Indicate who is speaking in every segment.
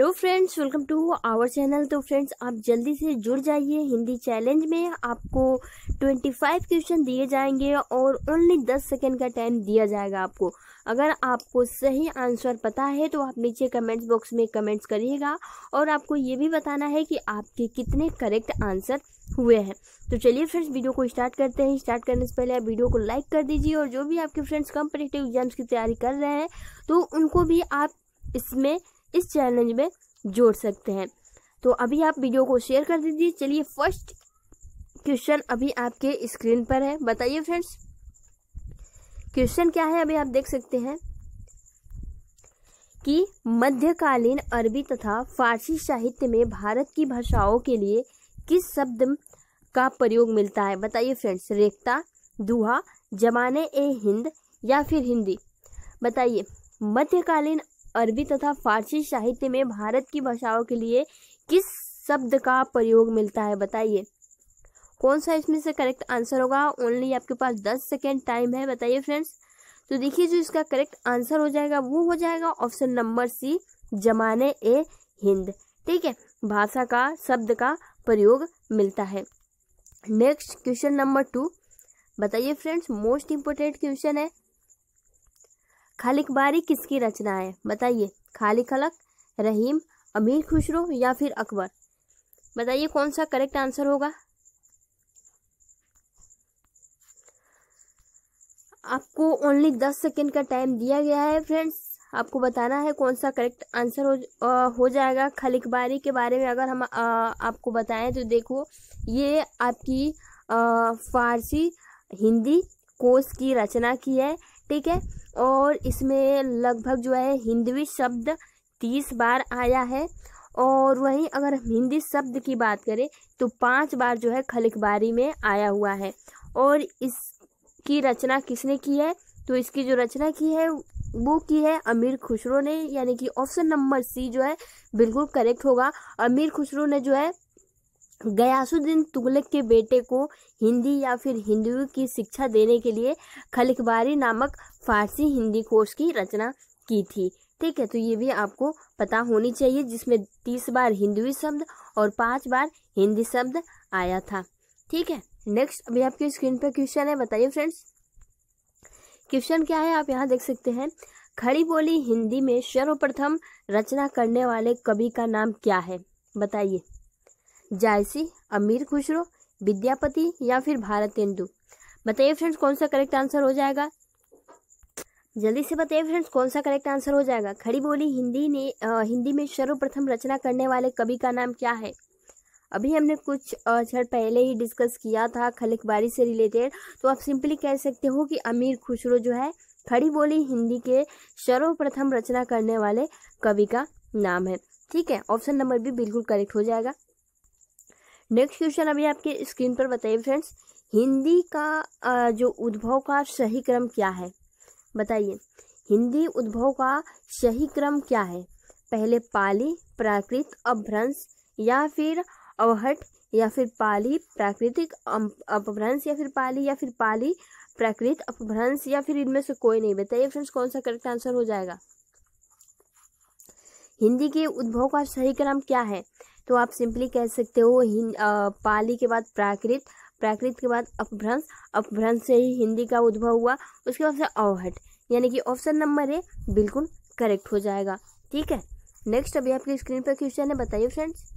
Speaker 1: hello friends welcome to our channel तो friends आप जल्दी से जुड़ जाइए हिंदी चैलेंज में आपको 25 क्वेश्चन दिए जाएंगे और ओनली 10 सेकंड का टाइम दिया जाएगा आपको अगर आपको सही आंसर पता है तो आप नीचे कमेंट्स बॉक्स में कमेंट्स करिएगा और आपको ये भी बताना है कि आपके कितने करेक्ट आंसर हुए हैं तो चलिए फ्रेंड्स वीडियो को स्टार्ट करते हैं स्टार्ट करने से पहले आप वीडियो को लाइक कर दीजिए और जो भी आपके फ्रेंड्स कॉम्पिटेटिव एग्जाम्स की तैयारी कर रहे हैं तो उनको भी आप इसमें इस चैलेंज में जोड़ सकते हैं तो अभी आप वीडियो को शेयर कर दीजिए चलिए फर्स्ट क्वेश्चन अभी आपके स्क्रीन पर है बताइए फ्रेंड्स क्वेश्चन क्या है अभी आप देख सकते हैं कि मध्यकालीन अरबी तथा फारसी साहित्य में भारत की भाषाओं के लिए किस शब्द का प्रयोग मिलता है बताइए फ्रेंड्स रेखता दुहा जमाने ए हिंद या फिर हिंदी बताइए मध्यकालीन अरबी तथा फारसी साहित्य में भारत की भाषाओं के लिए किस शब्द का प्रयोग मिलता है बताइए कौन सा इसमें से करेक्ट आंसर होगा ओनली आपके पास दस सेकेंड टाइम है बताइए फ्रेंड्स तो देखिए जो इसका करेक्ट आंसर हो जाएगा वो हो जाएगा ऑप्शन नंबर सी जमाने ए हिंद ठीक है भाषा का शब्द का प्रयोग मिलता है नेक्स्ट क्वेश्चन नंबर टू बताइए फ्रेंड्स मोस्ट इम्पोर्टेंट क्वेश्चन है खालिक बारी किसकी रचना है बताइए खालिक खलक रहीम अमीर खुसरो या फिर अकबर बताइए कौन सा करेक्ट आंसर होगा आपको ओनली दस सेकेंड का टाइम दिया गया है फ्रेंड्स आपको बताना है कौन सा करेक्ट आंसर हो आ, हो जाएगा बारी के बारे में अगर हम आ, आपको बताएं तो देखो ये आपकी आ, फारसी हिंदी कोर्स की रचना की है ठीक है और इसमें लगभग जो है हिंदवी शब्द तीस बार आया है और वहीं अगर हिंदी शब्द की बात करें तो पांच बार जो है खलिकबारी में आया हुआ है और इसकी रचना किसने की है तो इसकी जो रचना की है वो की है अमीर खुसरो ने यानी कि ऑप्शन नंबर सी जो है बिल्कुल करेक्ट होगा अमीर खुसरो ने जो है गयासुद्दीन तुगलक के बेटे को हिंदी या फिर हिंदुओं की शिक्षा देने के लिए खलिकबारी नामक फारसी हिंदी कोश की रचना की थी ठीक है तो ये भी आपको पता होनी चाहिए जिसमें तीस बार हिंदी शब्द और पांच बार हिंदी शब्द आया था ठीक है नेक्स्ट अभी आपकी स्क्रीन पर क्वेश्चन है बताइए फ्रेंड्स क्वेश्चन क्या है आप यहाँ देख सकते हैं खड़ी बोली हिंदी में सर्वप्रथम रचना करने वाले कवि का नाम क्या है बताइए जायसी अमीर खुसरो विद्यापति या फिर भारत इंदु बताइए फ्रेंड्स कौन सा करेक्ट आंसर हो जाएगा जल्दी से बताइए फ्रेंड्स कौन सा करेक्ट आंसर हो जाएगा खड़ी बोली हिंदी ने आ, हिंदी में सर्वप्रथम रचना करने वाले कवि का नाम क्या है अभी हमने कुछ क्षण पहले ही डिस्कस किया था खलिकबारी से रिलेटेड तो आप सिंपली कह सकते हो कि अमीर खुसरो जो है खड़ी बोली हिंदी के सर्वप्रथम रचना करने वाले कवि का नाम है ठीक है ऑप्शन नंबर भी बिल्कुल करेक्ट हो जाएगा नेक्स्ट क्वेश्चन अभी आपके स्क्रीन पर बताइए फ्रेंड्स हिंदी का जो उद्भव का सही क्रम क्या है बताइए हिंदी उद्भव का सही क्रम क्या है पहले पाली प्राकृत अपभ्रंश या फिर अवहट या फिर पाली प्राकृतिक अपभ्रंश या फिर पाली या फिर पाली प्राकृत अपभ्रंश या फिर इनमें से कोई नहीं बताइए फ्रेंड्स कौन सा करेक्ट आंसर हो जाएगा हिंदी के उद्भव का सही क्रम क्या है तो आप सिंपली कह सकते हो पाली के बाद प्राकृत प्राकृत के बाद अपभ्रंश अपभ्रंश से ही हिंदी का उद्भव हुआ उसके बाद से अवहट यानी कि ऑप्शन नंबर ए बिल्कुल करेक्ट हो जाएगा ठीक है नेक्स्ट अभी आपकी स्क्रीन पर क्वेश्चन है बताइए फ्रेंड्स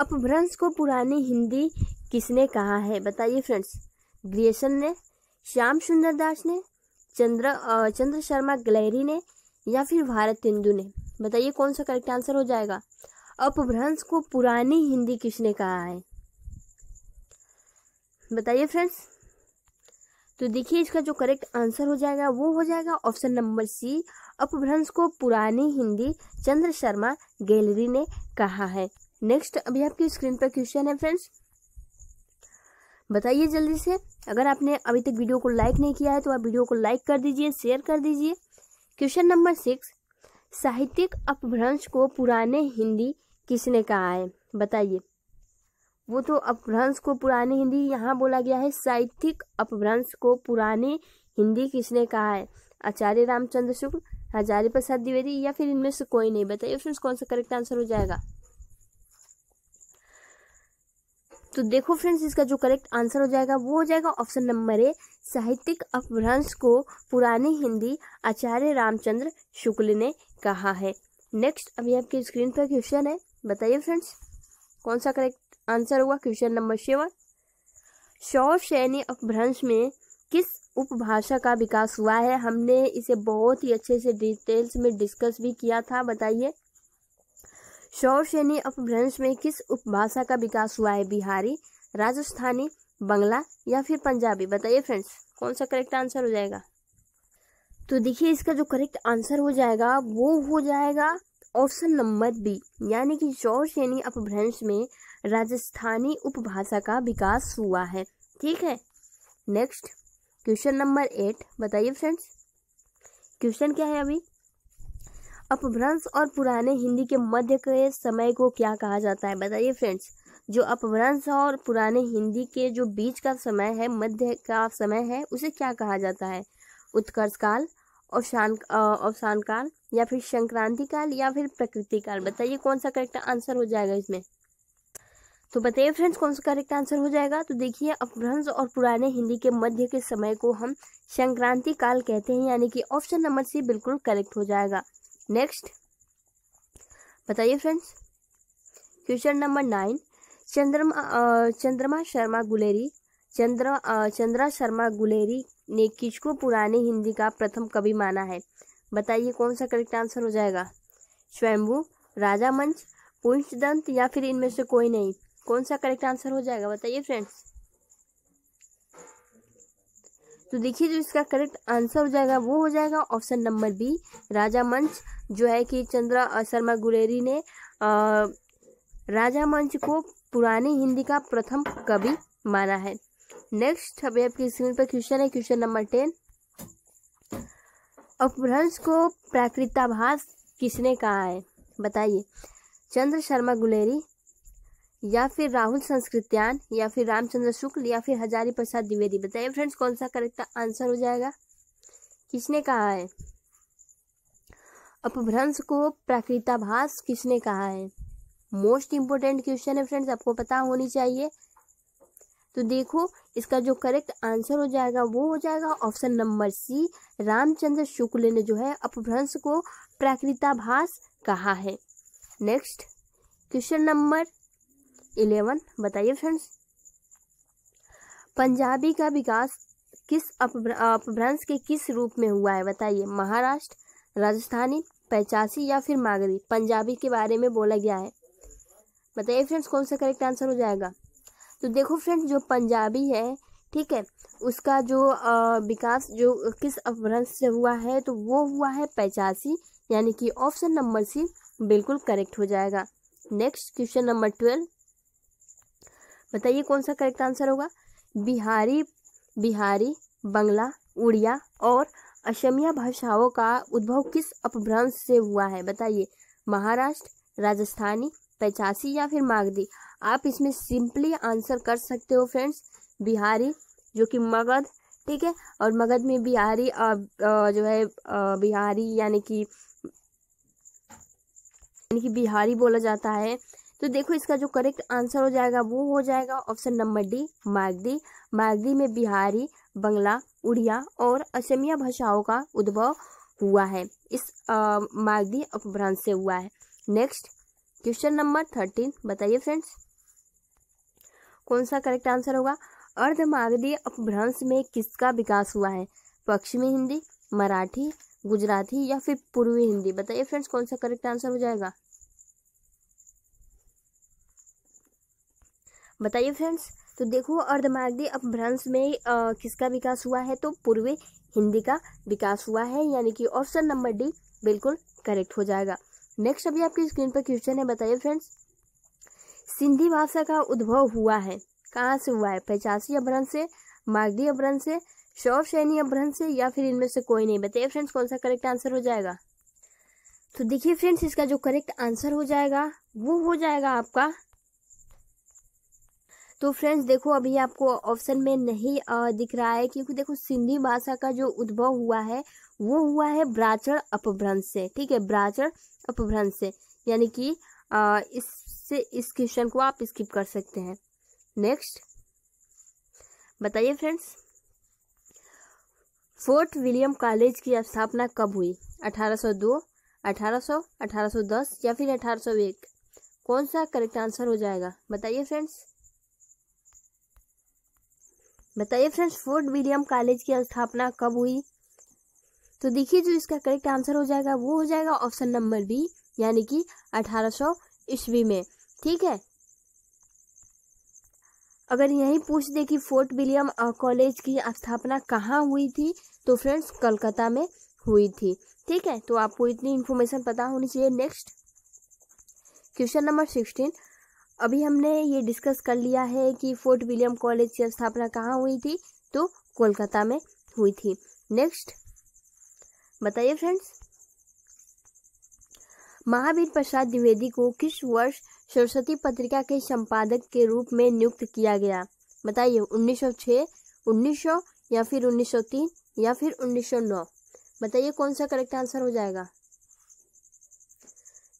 Speaker 1: अपभ्रंश को पुरानी हिंदी किसने कहा है बताइए फ्रेंड्स ग्रिएशन ने श्याम सुंदर दास ने चंद्र चंद्र शर्मा गलेरी ने या फिर भारत हिंदू ने बताइए कौन सा करेक्ट आंसर हो जाएगा अपभ्रंश को पुरानी हिंदी किसने कहा है बताइए फ्रेंड्स तो देखिए इसका जो करेक्ट आंसर हो जाएगा वो हो जाएगा ऑप्शन नंबर सी अपभ्रंश को पुरानी हिंदी चंद्र शर्मा गैलरी ने कहा है नेक्स्ट अभी आपकी स्क्रीन पर क्वेश्चन है फ्रेंड्स बताइए जल्दी से अगर आपने अभी तक वीडियो को लाइक नहीं किया है तो आप वीडियो को लाइक कर दीजिए शेयर कर दीजिए क्वेश्चन नंबर सिक्स साहित्यिक अपभ्रंश को पुराने हिंदी किसने कहा है बताइए वो तो अपभ्रंश को पुराने हिंदी यहाँ बोला गया है साहित्यिक अपभ्रंश को पुराने हिंदी किसने कहा है आचार्य रामचंद्र शुक्ल हजारी प्रसाद द्विवेदी या फिर इनमें से कोई नहीं बताइए ऑप्शन कौन सा करेक्ट आंसर हो जाएगा तो देखो फ्रेंड्स इसका जो करेक्ट आंसर हो जाएगा वो हो जाएगा ऑप्शन नंबर ए साहित्यिक अपभ्रंश को पुराने हिंदी आचार्य रामचंद्र शुक्ल ने कहा है नेक्स्ट अभी आपके स्क्रीन पर क्वेश्चन है बताइए फ्रेंड्स कौन सा करेक्ट आंसर होगा question number seven Shauraseni Apabhramsha में किस उपभाषा का विकास हुआ है हमने इसे बहुत ही अच्छे से डिटेल्स में डिस्कस भी किया था बताइए श्रेणी अपभ्रंश में किस उपभाषा का विकास हुआ है बिहारी राजस्थानी बंगला या फिर पंजाबी बताइए फ्रेंड्स कौन सा करेक्ट आंसर हो जाएगा तो देखिए इसका जो करेक्ट आंसर हो जाएगा वो हो जाएगा ऑप्शन नंबर बी यानी कि श्रेणी अपभ्रंश में राजस्थानी उपभाषा का विकास हुआ है ठीक है नेक्स्ट क्वेश्चन नंबर एट बताइए फ्रेंड्स क्वेश्चन क्या है अभी अपभ्रंश और पुराने हिंदी के मध्य के समय को क्या कहा जाता है बताइए फ्रेंड्स जो अपभ्रंश और पुराने हिंदी के जो बीच का समय है मध्य का समय है उसे क्या कहा जाता है उत्कर्ष काल अवसान अवसान काल या फिर संक्रांति काल या फिर प्रकृति काल बताइए कौन सा करेक्ट आंसर हो जाएगा इसमें तो बताइए फ्रेंड्स कौन सा करेक्ट आंसर हो जाएगा तो देखिए अपभ्रंश और पुराने हिंदी के मध्य के समय को हम संक्रांति काल कहते हैं यानी कि ऑप्शन नंबर सी बिल्कुल करेक्ट हो जाएगा नेक्स्ट बताइए फ्रेंड्स क्वेश्चन नंबर नाइन चंद्रमा चंद्रमा शर्मा गुलेरी चंद्र चंद्रा शर्मा गुलेरी ने किसको पुराने हिंदी का प्रथम कवि माना है बताइए कौन सा करेक्ट आंसर हो जाएगा स्वयंभू राजा मंच पुंशदंत या फिर इनमें से कोई नहीं कौन सा करेक्ट आंसर हो जाएगा बताइए फ्रेंड्स तो देखिए जो इसका करेक्ट आंसर हो जाएगा वो हो जाएगा ऑप्शन नंबर बी राजा मंच जो है कि चंद्र शर्मा गुलेरी ने राजा मंच को पुरानी हिंदी का प्रथम कवि माना है नेक्स्ट अभी आपकी स्क्रीन पर क्वेश्चन है क्वेश्चन नंबर टेन अपभ्रंश को प्राकृताभास किसने कहा है बताइए चंद्र शर्मा गुलेरी या फिर राहुल संस्कृत्यान या फिर रामचंद्र शुक्ल या फिर हजारी प्रसाद द्विवेदी बताइए फ्रेंड्स कौन सा करेक्ट आंसर हो जाएगा किसने कहा है अपभ्रंश को प्राकृताभास किसने कहा है मोस्ट इम्पोर्टेंट क्वेश्चन है फ्रेंड्स आपको पता होनी चाहिए तो देखो इसका जो करेक्ट आंसर हो जाएगा वो हो जाएगा option number C Ramchandra Shukla ने जो है अपभ्रंश को प्राकृताभास कहा है नेक्स्ट क्वेश्चन नंबर इलेवन बताइए फ्रेंड्स पंजाबी का विकास किस अपभ्रंश के किस रूप में हुआ है बताइए महाराष्ट्र राजस्थानी पैचासी या फिर मागरी पंजाबी के बारे में बोला गया है बताइए फ्रेंड्स कौन सा करेक्ट आंसर हो जाएगा तो देखो फ्रेंड्स जो पंजाबी है ठीक है उसका जो विकास जो किस अपभ्रंश से हुआ है तो वो हुआ है पैचासी यानी कि ऑप्शन नंबर सी बिल्कुल करेक्ट हो जाएगा नेक्स्ट क्वेश्चन नंबर ट्वेल्व बताइए कौन सा करेक्ट आंसर होगा बिहारी बिहारी बंगला उड़िया और असमिया भाषाओं का उद्भव किस अपभ्रंश से हुआ है बताइए महाराष्ट्र राजस्थानी पचासी या फिर मागधी आप इसमें सिंपली आंसर कर सकते हो फ्रेंड्स बिहारी जो कि मगध ठीक है और मगध में बिहारी जो है बिहारी यानी कि यानी कि बिहारी बोला जाता है तो देखो इसका जो करेक्ट आंसर हो जाएगा वो हो जाएगा ऑप्शन नंबर डी मागधी माजी में बिहारी बंगला उड़िया और असमिया भाषाओं का उद्भव हुआ है इस मागधी अपभ्रंश से हुआ है नेक्स्ट क्वेश्चन नंबर थर्टीन बताइए फ्रेंड्स कौन सा करेक्ट आंसर होगा अर्ध मागधी अपभ्रंश में किसका विकास हुआ है पश्चिमी हिंदी मराठी गुजराती या फिर पूर्वी हिंदी बताइए फ्रेंड्स कौन सा करेक्ट आंसर हो जाएगा बताइए फ्रेंड्स तो देखो अर्धमार्गी अपभ्रंश में आ, किसका विकास हुआ है तो पूर्वी हिंदी का विकास हुआ है यानी कि ऑप्शन नंबर डी बिल्कुल करेक्ट हो जाएगा नेक्स्ट अभी आपकी स्क्रीन पर क्वेश्चन है बताइए फ्रेंड्स सिंधी भाषा का उद्भव हुआ है कहाँ से हुआ है पचासी अपभ्रंश से मागधी अपभ्रंश से शौर सैनी अपभ्रंश से या फिर इनमें से कोई नहीं बताइए फ्रेंड्स कौन सा करेक्ट आंसर हो जाएगा तो देखिए फ्रेंड्स इसका जो करेक्ट आंसर हो जाएगा वो हो जाएगा आपका तो फ्रेंड्स देखो अभी आपको ऑप्शन में नहीं दिख रहा है क्योंकि देखो सिंधी भाषा का जो उद्भव हुआ है वो हुआ है ब्राचड़ अपभ्रंश से ठीक है ब्राचड़ अपभ्रंश से यानी कि इससे इस क्वेश्चन को आप स्किप कर सकते हैं नेक्स्ट बताइए फ्रेंड्स फोर्ट विलियम कॉलेज की स्थापना कब हुई 1802, 1800, 1810 या फिर 1801 कौन सा करेक्ट आंसर हो जाएगा बताइए फ्रेंड्स बताइए फ्रेंड्स फोर्ट विलियम कॉलेज की स्थापना कब हुई तो देखिए जो इसका करेक्ट आंसर हो जाएगा वो हो जाएगा ऑप्शन नंबर बी यानी कि 1800 ईस्वी में ठीक है अगर यही पूछ दे कि फोर्ट विलियम कॉलेज की स्थापना कहाँ हुई थी तो फ्रेंड्स कलकत्ता में हुई थी ठीक है तो आपको इतनी इन्फॉर्मेशन पता होनी चाहिए नेक्स्ट क्वेश्चन नंबर सिक्सटीन अभी हमने ये डिस्कस कर लिया है कि फोर्ट विलियम कॉलेज की स्थापना कहाँ हुई थी तो कोलकाता में हुई थी नेक्स्ट बताइए फ्रेंड्स महावीर प्रसाद द्विवेदी को किस वर्ष सरस्वती पत्रिका के संपादक के रूप में नियुक्त किया गया बताइए 1906, 1900 या फिर 1903 या फिर 1909 बताइए कौन सा करेक्ट आंसर हो जाएगा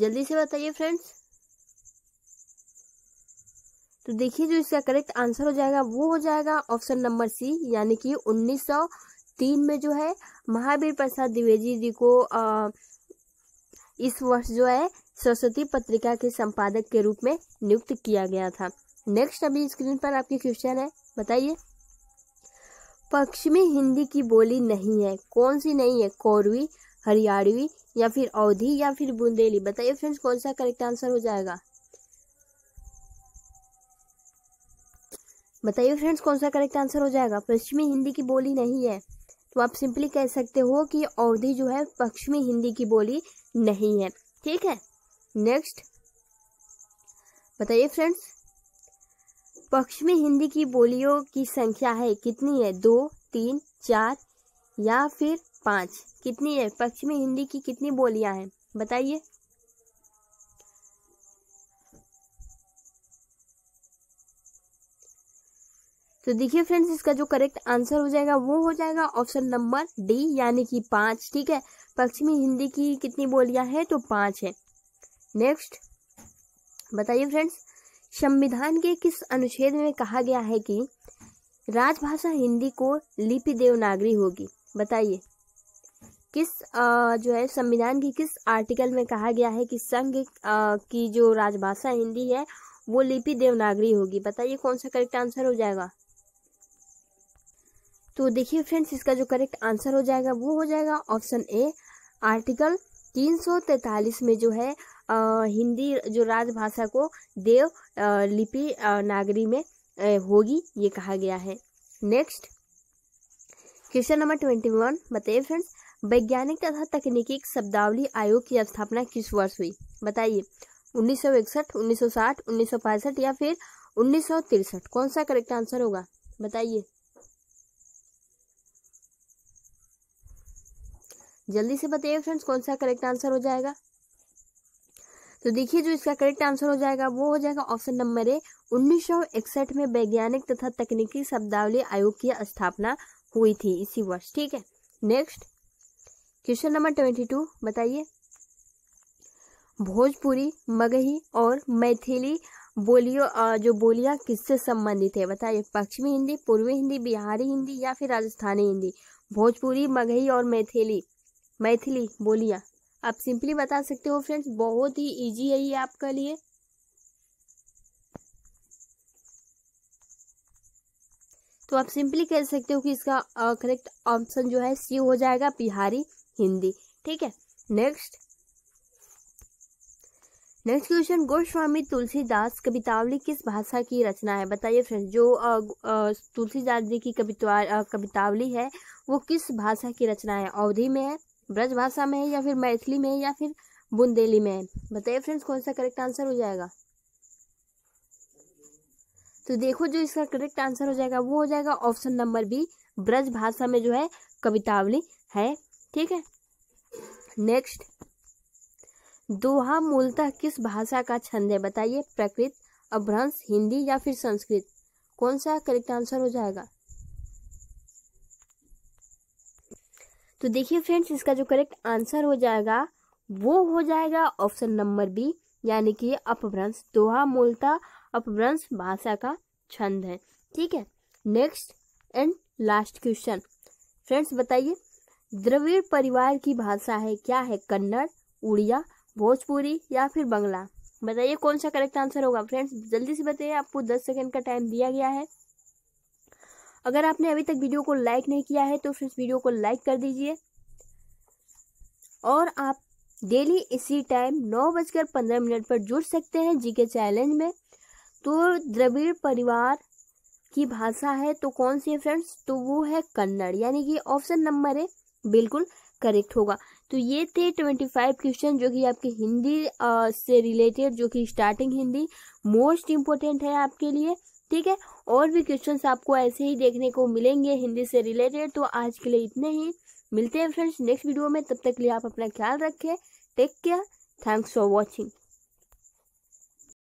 Speaker 1: जल्दी से बताइए फ्रेंड्स तो देखिए जो इसका करेक्ट आंसर हो जाएगा वो हो जाएगा ऑप्शन नंबर सी यानी कि 1903 में जो है महावीर प्रसाद द्विवेदी जी को आ, इस वर्ष जो है सरस्वती पत्रिका के संपादक के रूप में नियुक्त किया गया था नेक्स्ट अभी स्क्रीन पर आपके क्वेश्चन है बताइए पश्चिमी हिंदी की बोली नहीं है कौन सी नहीं है कौरवी हरियाणवी या फिर अवधि या फिर बुंदेली बताइए फ्रेंड्स कौन सा करेक्ट आंसर हो जाएगा बताइए फ्रेंड्स कौन सा करेक्ट आंसर हो जाएगा पश्चिमी हिंदी की बोली नहीं है तो आप सिंपली कह सकते हो कि अवधि जो है पश्चिमी हिंदी की बोली नहीं है ठीक है नेक्स्ट बताइए फ्रेंड्स पश्चिमी हिंदी की बोलियों की संख्या है कितनी है दो तीन चार या फिर पाँच कितनी है पश्चिमी हिंदी की कितनी बोलियां हैं बताइए तो देखिए फ्रेंड्स इसका जो करेक्ट आंसर हो जाएगा वो हो जाएगा ऑप्शन नंबर डी यानी कि पांच ठीक है पश्चिमी हिंदी की कितनी बोलियां हैं तो पांच है नेक्स्ट बताइए फ्रेंड्स संविधान के किस अनुच्छेद में कहा गया है कि राजभाषा हिंदी को लिपि देवनागरी होगी बताइए किस जो है संविधान की किस आर्टिकल में कहा गया है कि संघ की जो राजभाषा हिंदी है वो लिपि देवनागरी होगी बताइए कौन सा करेक्ट आंसर हो जाएगा तो देखिए फ्रेंड्स इसका जो करेक्ट आंसर हो जाएगा वो हो जाएगा ऑप्शन ए आर्टिकल 343 में जो है आ, हिंदी जो राजभाषा को देव लिपि नागरी में होगी ये कहा गया है next question number twenty one बताइए फ्रेंड्स वैज्ञानिक तथा तकनीकी शब्दावली आयोग की स्थापना किस वर्ष हुई बताइए 1961, 1960, 1965 या फिर उन्नीस कौन सा करेक्ट आंसर होगा बताइए जल्दी से बताइए फ्रेंड्स कौन सा करेक्ट आंसर हो जाएगा तो देखिए जो इसका करेक्ट आंसर हो जाएगा वो हो जाएगा ऑप्शन नंबर ए उन्नीस में वैज्ञानिक तथा तकनीकी शब्दावली आयोग की स्थापना हुई थी इसी वर्ष ठीक है next question number twenty two बताइए भोजपुरी मगही और मैथिली बोलियो जो बोलियां किससे संबंधित है बताइए पश्चिमी हिंदी पूर्वी हिंदी बिहारी हिंदी या फिर राजस्थानी हिंदी भोजपुरी मगही और मैथिली मैथिली बोलियाँ आप सिंपली बता सकते हो फ्रेंड्स बहुत ही इजी है ये आपके लिए तो आप सिंपली कह सकते हो कि इसका करेक्ट ऑप्शन जो है सी हो जाएगा बिहारी हिंदी ठीक है next next question Goswami Tulsidas Kavitavali किस भाषा की रचना है बताइए फ्रेंड्स जो तुलसीदास जी की कवितावली है वो किस भाषा की रचना है अवधि में है ब्रज भाषा में है या फिर मैथिली में है या फिर बुंदेली में है बताइए फ्रेंड्स कौन सा करेक्ट आंसर हो जाएगा तो देखो जो इसका करेक्ट आंसर हो जाएगा वो हो जाएगा ऑप्शन नंबर बी ब्रज भाषा में जो है कवितावली है ठीक है नेक्स्ट दोहा मूलतः किस भाषा का छंद है बताइए प्रकृत अभ्रंश हिंदी या फिर संस्कृत कौन सा करेक्ट आंसर हो जाएगा तो देखिए फ्रेंड्स इसका जो करेक्ट आंसर हो जाएगा वो हो जाएगा ऑप्शन नंबर बी यानी कि अपभ्रंश दोहा मूलता अपभ्रंश भाषा का छंद है ठीक है next and last question friends बताइए द्रविड़ परिवार की भाषा है क्या है कन्नड़ उड़िया भोजपुरी या फिर बंगला बताइए कौन सा करेक्ट आंसर होगा फ्रेंड्स जल्दी से बताइए आपको दस सेकंड का टाइम दिया गया है अगर आपने अभी तक वीडियो को लाइक नहीं किया है तो इस वीडियो को लाइक कर दीजिए और आप डेली इसी टाइम नौ बजकर पंद्रह मिनट पर जुड़ सकते हैं जीके चैलेंज में तो द्रविड़ परिवार की भाषा है तो कौन सी है फ्रेंड्स तो वो है कन्नड़ यानी कि ऑप्शन नंबर है बिल्कुल करेक्ट होगा तो ये थे ट्वेंटी फाइव क्वेश्चन जो कि आपके हिंदी से रिलेटेड जो कि स्टार्टिंग हिंदी मोस्ट इम्पोर्टेंट है आपके लिए ठीक है और भी क्वेश्चन आपको ऐसे ही देखने को मिलेंगे हिंदी से रिलेटेड तो आज के लिए इतने ही मिलते हैं फ्रेंड्स नेक्स्ट वीडियो में तब तक के लिए आप अपना ख्याल रखें take care thanks for watching